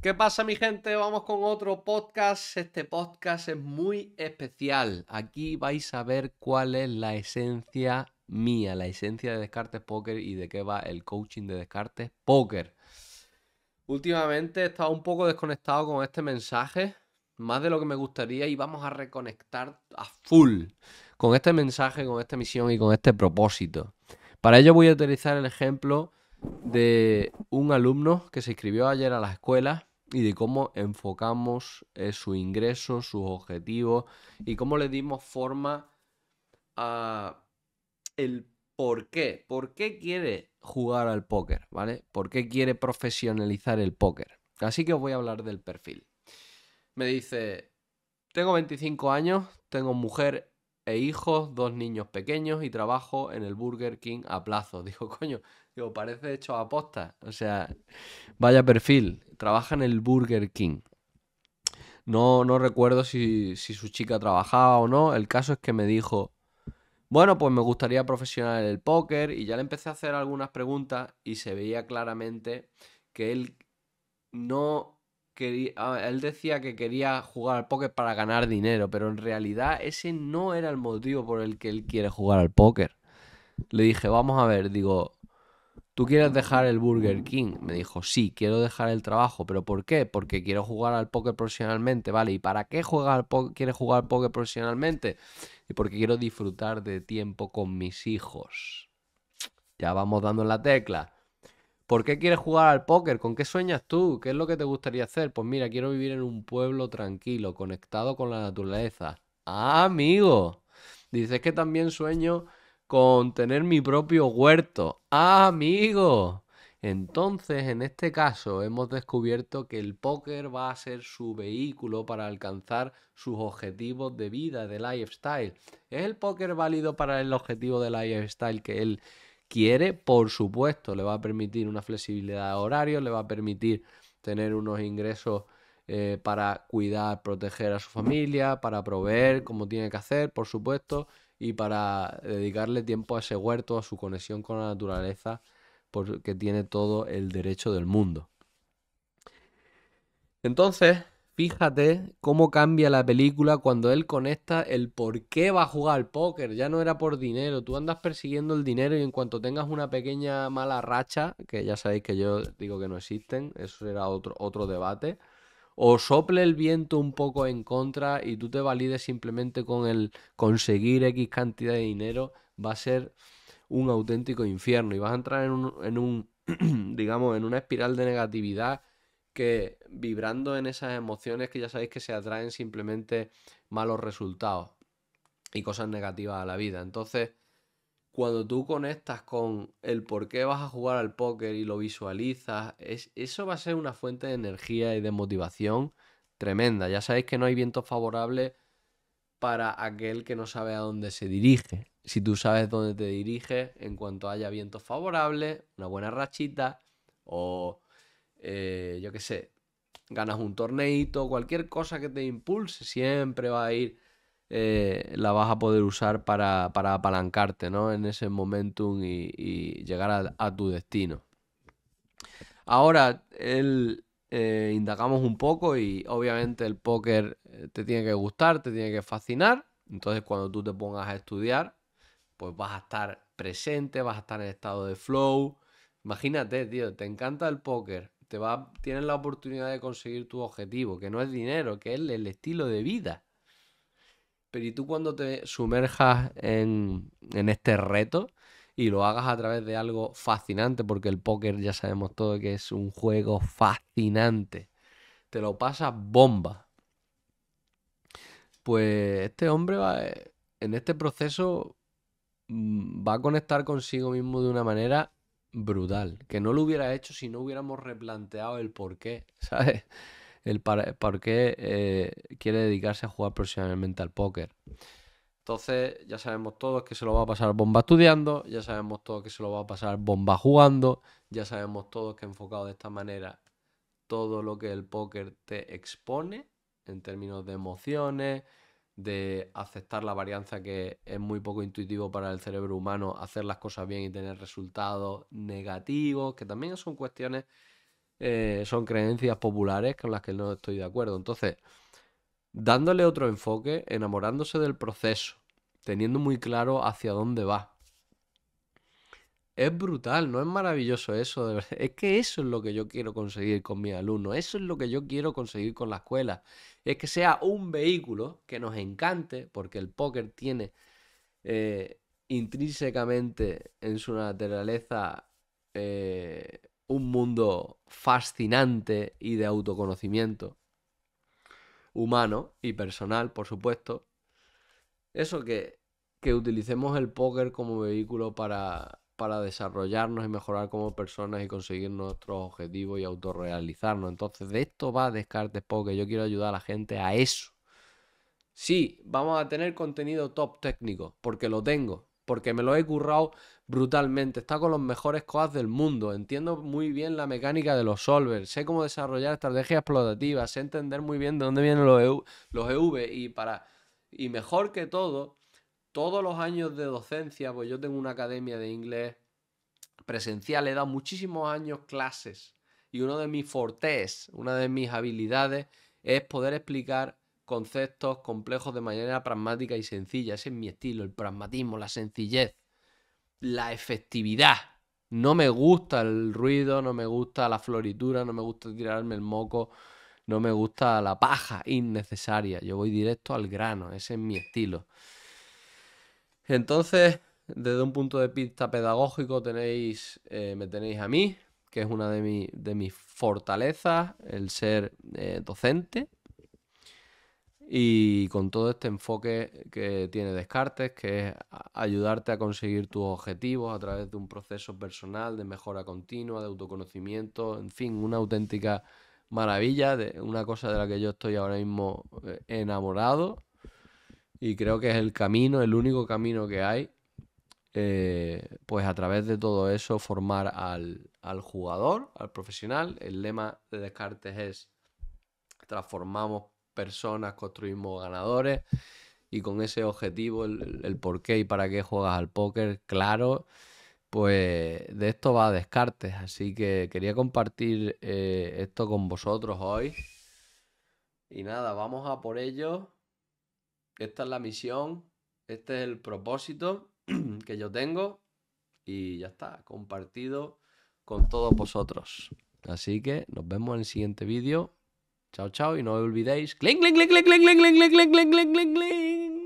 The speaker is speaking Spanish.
¿Qué pasa mi gente? Vamos con otro podcast. Este podcast es muy especial. Aquí vais a ver cuál es la esencia mía, la esencia de Descartes Poker y de qué va el coaching de Descartes Poker. Últimamente he estado un poco desconectado con este mensaje, más de lo que me gustaría y vamos a reconectar a full con este mensaje, con esta misión y con este propósito. Para ello voy a utilizar el ejemplo de un alumno que se inscribió ayer a la escuela y de cómo enfocamos eh, su ingreso, sus objetivos y cómo le dimos forma a el por qué. ¿Por qué quiere jugar al póker? ¿Vale? ¿Por qué quiere profesionalizar el póker? Así que os voy a hablar del perfil. Me dice, tengo 25 años, tengo mujer e hijos, dos niños pequeños y trabajo en el Burger King a plazo. Digo, coño, Digo, parece hecho a posta. O sea, vaya perfil. Trabaja en el Burger King. No, no recuerdo si, si su chica trabajaba o no. El caso es que me dijo, bueno, pues me gustaría profesional en el póker y ya le empecé a hacer algunas preguntas y se veía claramente que él no quería, él decía que quería jugar al póker para ganar dinero, pero en realidad ese no era el motivo por el que él quiere jugar al póker. Le dije, vamos a ver, digo, ¿Tú quieres dejar el Burger King? Me dijo, sí, quiero dejar el trabajo, pero ¿por qué? Porque quiero jugar al póker profesionalmente, ¿vale? ¿Y para qué quieres jugar al póker profesionalmente? Y porque quiero disfrutar de tiempo con mis hijos. Ya vamos dando la tecla. ¿Por qué quieres jugar al póker? ¿Con qué sueñas tú? ¿Qué es lo que te gustaría hacer? Pues mira, quiero vivir en un pueblo tranquilo, conectado con la naturaleza. Ah, amigo. Dices que también sueño con tener mi propio huerto. Ah, amigo! Entonces, en este caso, hemos descubierto que el póker va a ser su vehículo para alcanzar sus objetivos de vida, de lifestyle. ¿Es el póker válido para el objetivo de lifestyle que él quiere? Por supuesto, le va a permitir una flexibilidad de horario, le va a permitir tener unos ingresos eh, para cuidar, proteger a su familia, para proveer como tiene que hacer, por supuesto y para dedicarle tiempo a ese huerto, a su conexión con la naturaleza, porque tiene todo el derecho del mundo. Entonces, fíjate cómo cambia la película cuando él conecta el por qué va a jugar al póker. Ya no era por dinero, tú andas persiguiendo el dinero y en cuanto tengas una pequeña mala racha, que ya sabéis que yo digo que no existen, eso era otro, otro debate o sople el viento un poco en contra y tú te valides simplemente con el conseguir X cantidad de dinero, va a ser un auténtico infierno y vas a entrar en un, en un digamos, en una espiral de negatividad que vibrando en esas emociones que ya sabéis que se atraen simplemente malos resultados y cosas negativas a la vida. Entonces, cuando tú conectas con el por qué vas a jugar al póker y lo visualizas, eso va a ser una fuente de energía y de motivación tremenda. Ya sabéis que no hay viento favorable para aquel que no sabe a dónde se dirige. Si tú sabes dónde te diriges, en cuanto haya vientos favorables, una buena rachita o eh, yo qué sé, ganas un torneito, cualquier cosa que te impulse, siempre va a ir eh, la vas a poder usar para, apalancarte en ese momentum y, llegar a, tu destino. Ahora, eh, indagamos un poco y obviamente el póker eh, te tiene que gustar, te tiene que fascinar. Entonces, cuando tú te pongas a estudiar, pues vas a estar presente, vas a estar en estado de flow. Imagínate, tío, te encanta el póker, te va, tienes la oportunidad de conseguir tu objetivo, que no es dinero, que es el estilo de vida. Pero ¿y tú cuando te sumerjas en, este reto y lo hagas a través de algo fascinante, porque el póker ya sabemos todo que es un juego fascinante, te lo pasas bomba. Pues este hombre va, eh, en este proceso mm, va a conectar consigo mismo de una manera brutal, que no lo hubiera hecho si no hubiéramos replanteado el por qué, ¿sabes? el por qué eh, quiere dedicarse a jugar profesionalmente al póker. Entonces, ya sabemos todos que se lo va a pasar bomba estudiando, ya sabemos todos que se lo va a pasar bomba jugando, ya sabemos todos que enfocado de esta manera, todo lo que el póker te expone en términos de emociones, de aceptar la varianza que es muy poco intuitivo para el cerebro humano, hacer las cosas bien y tener resultados negativos, que también son cuestiones eh, son creencias populares con las que no estoy de acuerdo. Entonces, dándole otro enfoque, enamorándose del proceso, teniendo muy claro hacia dónde va. Es brutal, ¿no es maravilloso eso? Es que eso es lo que yo quiero conseguir con mis alumnos, eso es lo que yo quiero conseguir con la escuela. Es que sea un vehículo que nos encante, porque el póker tiene eh, intrínsecamente en su naturaleza eh, un mundo fascinante y de autoconocimiento humano y personal, por supuesto. Eso que, que utilicemos el póker como vehículo para, para desarrollarnos y mejorar como personas y conseguir nuestros objetivos y autorrealizarnos. Entonces, de esto va Descartes Poker. Yo quiero ayudar a la gente a eso. Sí, vamos a tener contenido top técnico, porque lo tengo porque me lo he currado brutalmente. Está con los mejores coas del mundo. Entiendo muy bien la mecánica de los solvers. Sé cómo desarrollar estrategias explotativas. Sé entender muy bien de dónde vienen los EV, e y para. Y mejor que todo, todos los años de docencia, pues yo tengo una academia de inglés presencial, he dado muchísimos años clases y uno de mis fortes, una de mis habilidades es poder explicar conceptos complejos de manera pragmática y sencilla. Ese es mi estilo, el pragmatismo, la sencillez, la efectividad. No me gusta el ruido, no me gusta la floritura, no me gusta tirarme el moco, no me gusta la paja innecesaria. Yo voy directo al grano, ese es mi estilo. Entonces, desde un punto de vista pedagógico, tenéis, eh, me tenéis a mí, que es una de, de mis fortalezas, el ser eh, docente, y con todo este enfoque que tiene Descartes, que es ayudarte a conseguir tus objetivos a través de un proceso personal de mejora continua, de autoconocimiento, en fin, una auténtica maravilla, una cosa de la que yo estoy ahora mismo eh, enamorado y creo que es el camino, el único camino que hay, eh, pues a través de todo eso formar al, al jugador, al profesional. El lema de Descartes es transformamos personas, construimos ganadores y con ese objetivo, el, por qué y para qué juegas al póker, claro, pues de esto va a Descartes. Así que quería compartir eh, esto con vosotros hoy. Y nada, vamos a por ello. Esta es la misión, este es el propósito que yo tengo y ya está, compartido con todos vosotros. Así que nos vemos en el siguiente vídeo. Chao, chao y no olvidéis. ¡Cling, cling, cling, cling, cling, cling, cling, cling, cling, cling, cling!